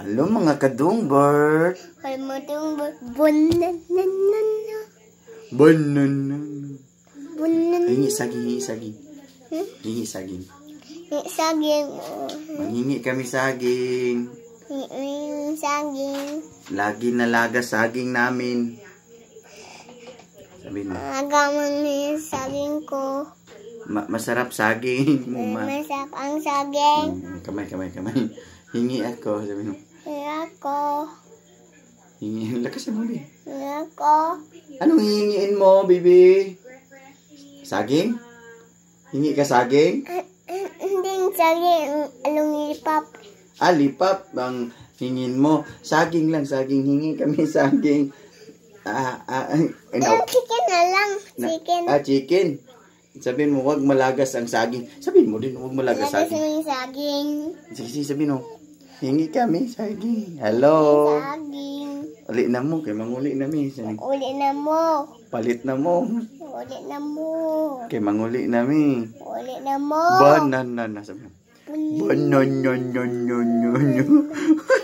Hello mga kadungbert. Hello mga kadungbert. Banana. Banana. Banana. Hingi saging, hingi saging. Hmm? Hingi saging. Hingi saging. Manghingi kami saging. Hingi saging. Lagi nalaga saging namin. Sabihin mo. Nalaga mo saging ko. Ma masarap saging eh, mo, ma. Masarap ang saging. Hmm, kamay, kamay, kamay. Hingi ako. Sabi mo. Hingi ako. Hingi. Lakas mo, baby. Hingi ako. Anong hingiin mo, baby? Saging? Hingi ka saging? Eh, eh, hindi saging. Anong lipap? Ah, lipap. Ang hingin mo. Saging lang, saging. Hingi kami saging. Ah, ah, ah. Chicken na lang. Chicken. Ah, chicken. Sabihin mo, wag malagas ang saging. Sabihin mo din, wag malagas saging. Malagas ang saging. Sige, sige, sabihin mo. Hingi kami, saging. Hello. Saging. Uli na mo, kay manguli na mi. Uli na mo. Palit na mo. Uli na mo. Kay manguli na mi. Uli na mo. Banana na, sabihin mo. Banana na, na, na.